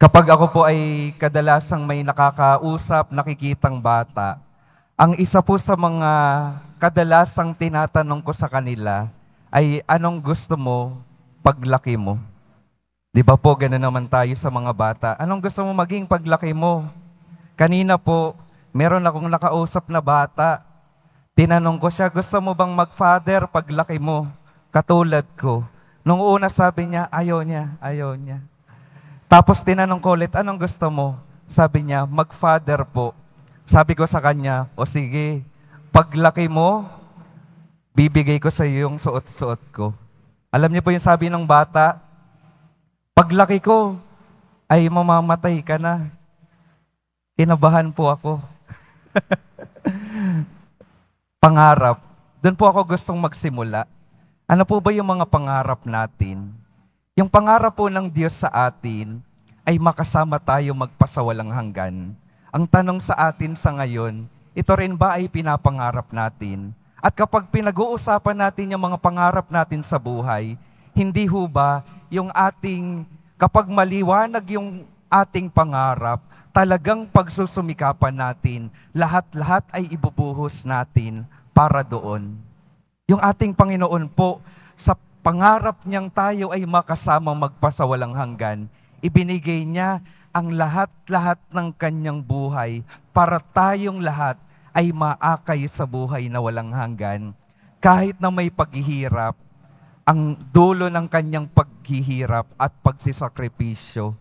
Kapag ako po ay kadalasang may nakakausap, nakikitang bata, ang isa po sa mga kadalasang tinatanong ko sa kanila ay anong gusto mo paglaki mo? Di ba po, gano'n naman tayo sa mga bata. Anong gusto mo maging paglaki mo? Kanina po, meron akong nakausap na bata. Tinanong ko siya, gusto mo bang mag-father paglaki mo? Katulad ko. Nung una sabi niya, ayaw niya, ayaw niya. Tapos tinanong ko ulit, anong gusto mo? Sabi niya, mag-father po. Sabi ko sa kanya, o sige, paglaki mo, bibigay ko sa iyo yung suot-suot ko. Alam niyo po yung sabi ng bata, paglaki ko, ay mamamatay ka na. Kinabahan po ako. pangarap. Doon po ako gustong magsimula. Ano po ba yung mga pangarap natin? Yung pangarap po ng Diyos sa atin ay makasama tayo magpasawalang hanggan. Ang tanong sa atin sa ngayon, ito rin ba ay pinapangarap natin? At kapag pinag-uusapan natin yung mga pangarap natin sa buhay, hindi ho ba yung ating, kapag maliwanag yung ating pangarap, talagang pagsusumikapan natin, lahat-lahat ay ibubuhos natin para doon. Yung ating Panginoon po, sa pangarap niyang tayo ay makasama magpasawalang hanggan, ibinigay niya ang lahat-lahat ng kanyang buhay para tayong lahat ay maakay sa buhay na walang hanggan. Kahit na may paghihirap, ang dulo ng kanyang paghihirap at pagsisakripisyo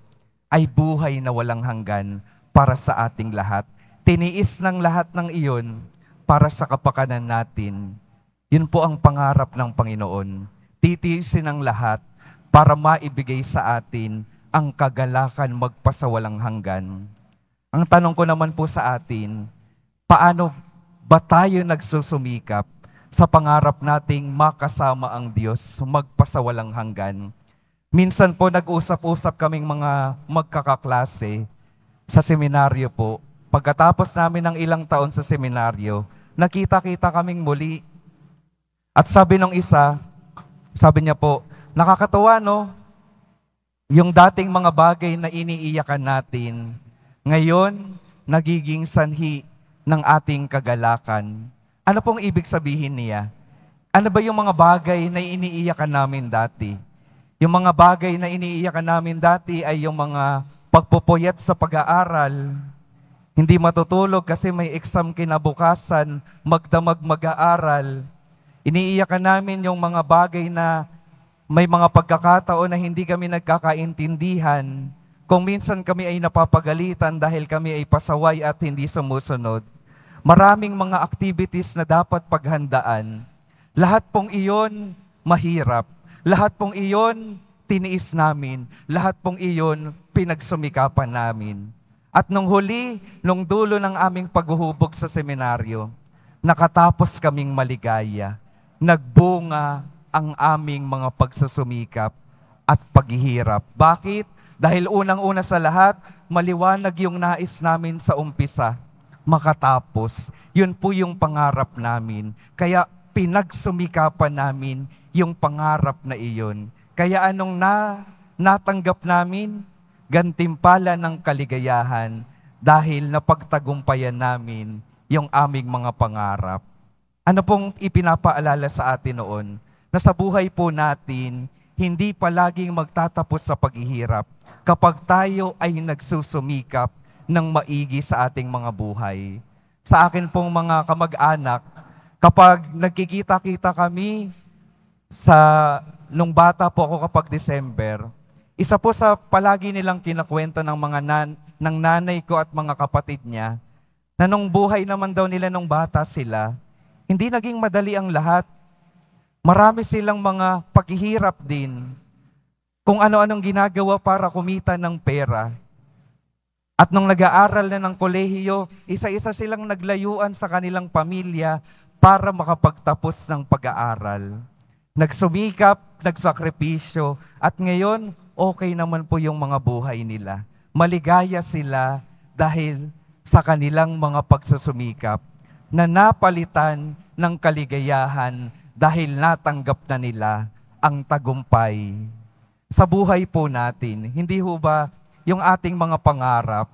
ay buhay na walang hanggan para sa ating lahat. Tiniis ng lahat ng iyon para sa kapakanan natin. Yun po ang pangarap ng Panginoon titiisin ang lahat para maibigay sa atin ang kagalakan magpasawalang hanggan. Ang tanong ko naman po sa atin, paano ba tayo nagsusumikap sa pangarap nating makasama ang Diyos magpasawalang hanggan? Minsan po nag-usap-usap kaming mga magkakaklase sa seminaryo po. Pagkatapos namin ng ilang taon sa seminaryo, nakita-kita kaming muli. At sabi ng isa, sabi niya po, nakakatuwa no, yung dating mga bagay na iniiyakan natin, ngayon nagiging sanhi ng ating kagalakan. Ano pong ibig sabihin niya? Ano ba yung mga bagay na iniiyakan namin dati? Yung mga bagay na iniiyakan namin dati ay yung mga pagpupuyat sa pag-aaral, hindi matutulog kasi may exam kinabukasan, magdamag mag-aaral, Iniiyakan namin yung mga bagay na may mga pagkakataon na hindi kami nagkakaintindihan kung minsan kami ay napapagalitan dahil kami ay pasaway at hindi sumusunod. Maraming mga activities na dapat paghandaan. Lahat pong iyon mahirap. Lahat pong iyon tiniis namin. Lahat pong iyon pinagsumikapan namin. At nung huli, nung dulo ng aming paghuhubog sa seminaryo, nakatapos kaming maligaya nagbunga ang aming mga pagsasumikap at paghihirap. Bakit? Dahil unang-una sa lahat, maliwanag yung nais namin sa umpisa, makatapos. Yun po yung pangarap namin. Kaya pinagsumikapan namin yung pangarap na iyon. Kaya anong na natanggap namin? Gantimpala ng kaligayahan dahil napagtagumpayan namin yung aming mga pangarap. Ano pong ipinapaalala sa atin noon? Na sa buhay po natin, hindi palaging magtatapos sa paghihirap kapag tayo ay nagsusumikap ng maigi sa ating mga buhay. Sa akin pong mga kamag-anak, kapag nagkikita-kita kami sa nung bata po ako kapag December, isa po sa palagi nilang kinakwento ng mga nan, ng nanay ko at mga kapatid niya, na nung buhay naman daw nila nung bata sila, hindi naging madali ang lahat. Marami silang mga paghihirap din kung ano-anong ginagawa para kumita ng pera. At nung nag-aaral na ng kolehiyo, isa-isa silang naglayuan sa kanilang pamilya para makapagtapos ng pag-aaral. Nagsumikap, nagsakripisyo, at ngayon, okay naman po yung mga buhay nila. Maligaya sila dahil sa kanilang mga pagsusumikap na napalitan ng kaligayahan dahil natanggap na nila ang tagumpay sa buhay po natin. Hindi ho ba yung ating mga pangarap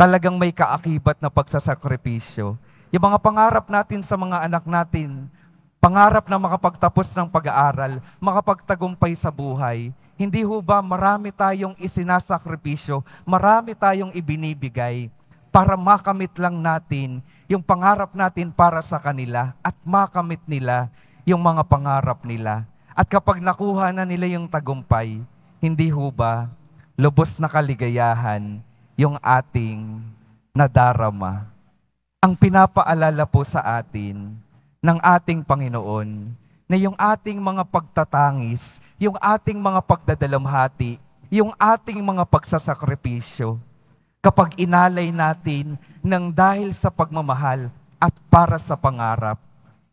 talagang may kaakibat na pagsasakripisyo? Yung mga pangarap natin sa mga anak natin, pangarap na makapagtapos ng pag-aaral, makapagtagumpay sa buhay, hindi ho ba marami tayong isinasakripisyo, marami tayong ibinibigay para makamit lang natin yung pangarap natin para sa kanila at makamit nila yung mga pangarap nila. At kapag nakuha na nila yung tagumpay, hindi ho ba lubos na kaligayahan yung ating nadarama? Ang pinapaalala po sa atin ng ating Panginoon na yung ating mga pagtatangis, yung ating mga pagdadalamhati, yung ating mga pagsasakripisyo, kapag inalay natin ng dahil sa pagmamahal at para sa pangarap,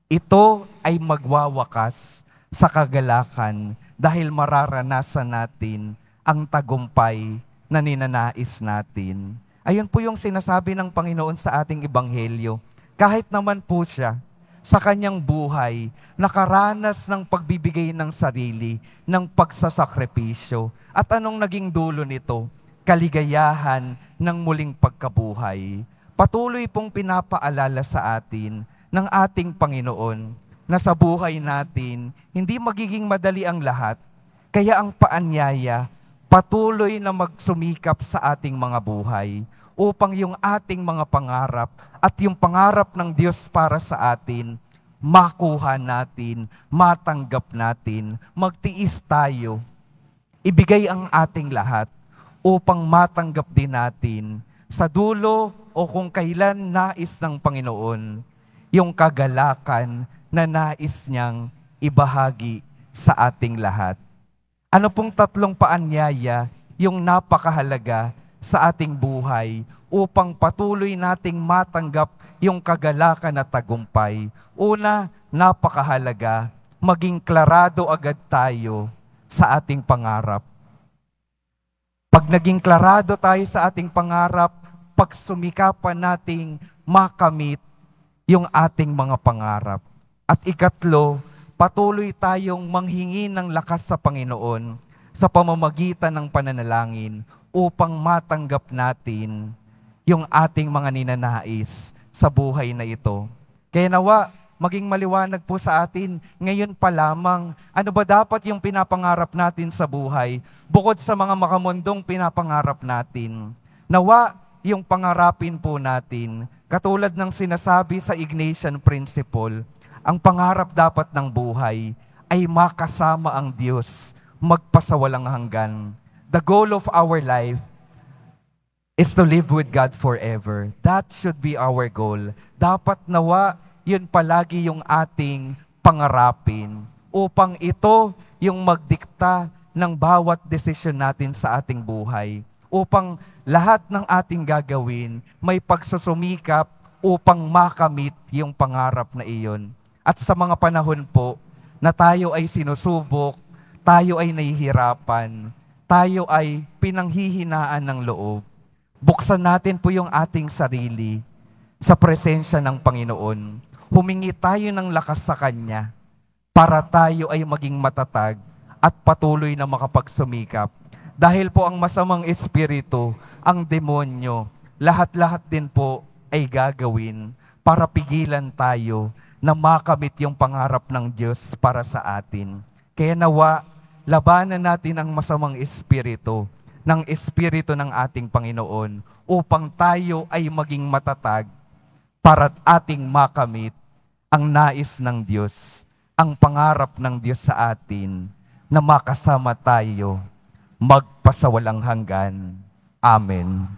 ito ay magwawakas sa kagalakan dahil mararanasan natin ang tagumpay na ninanais natin. Ayun po yung sinasabi ng Panginoon sa ating Ebanghelyo. Kahit naman po siya, sa kanyang buhay, nakaranas ng pagbibigay ng sarili, ng pagsasakripisyo. At anong naging dulo nito? kaligayahan ng muling pagkabuhay, patuloy pong pinapaalala sa atin ng ating Panginoon na sa buhay natin, hindi magiging madali ang lahat, kaya ang paanyaya, patuloy na magsumikap sa ating mga buhay upang yung ating mga pangarap at yung pangarap ng Diyos para sa atin, makuha natin, matanggap natin, magtiis tayo, ibigay ang ating lahat upang matanggap din natin sa dulo o kung kailan nais ng Panginoon yung kagalakan na nais niyang ibahagi sa ating lahat. Ano pong tatlong paanyaya yung napakahalaga sa ating buhay upang patuloy nating matanggap yung kagalakan at tagumpay. Una, napakahalaga, maging klarado agad tayo sa ating pangarap pag naging klarado tayo sa ating pangarap, pag sumikapan nating makamit yung ating mga pangarap. At ikatlo, patuloy tayong manghingi ng lakas sa Panginoon sa pamamagitan ng pananalangin upang matanggap natin yung ating mga ninanais sa buhay na ito. Kaya nawa, maging maliwanag po sa atin ngayon pa lamang ano ba dapat yung pinapangarap natin sa buhay bukod sa mga makamundong pinapangarap natin. Nawa yung pangarapin po natin katulad ng sinasabi sa Ignatian Principle, ang pangarap dapat ng buhay ay makasama ang Diyos magpasawalang hanggan. The goal of our life is to live with God forever. That should be our goal. Dapat nawa yun palagi yung ating pangarapin upang ito yung magdikta ng bawat desisyon natin sa ating buhay upang lahat ng ating gagawin may pagsusumikap upang makamit yung pangarap na iyon. At sa mga panahon po na tayo ay sinusubok, tayo ay nahihirapan, tayo ay pinanghihinaan ng loob, buksan natin po yung ating sarili sa presensya ng Panginoon humingi tayo ng lakas sa Kanya para tayo ay maging matatag at patuloy na makapagsumikap. Dahil po ang masamang espiritu, ang demonyo, lahat-lahat din po ay gagawin para pigilan tayo na makamit yung pangarap ng Diyos para sa atin. Kaya nawa, labanan natin ang masamang espiritu ng espiritu ng ating Panginoon upang tayo ay maging matatag para ating makamit ang nais ng Diyos, ang pangarap ng Diyos sa atin na makasama tayo magpasawalang hanggan. Amen.